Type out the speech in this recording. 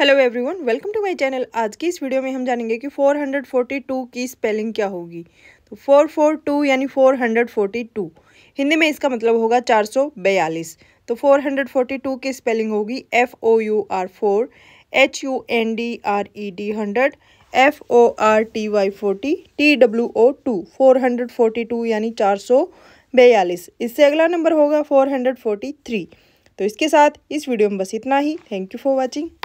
hello everyone welcome to my channel आज की इस वीडियो में हम जानेंगे कि 442 की स्पेलिंग क्या होगी तो 442 यानी 442 हिंदी में इसका मतलब होगा 442 तो 442 की स्पेलिंग होगी F O U R four H U N D R E D hundred F O R T Y forty T W O two four hundred forty two यानी चार सौ बयालीस इससे अगला नंबर होगा फोर हंड्रेड फोर्टी थ्री तो इसके साथ इस वीडियो में बस इतना ही थैंक यू फॉर वॉचिंग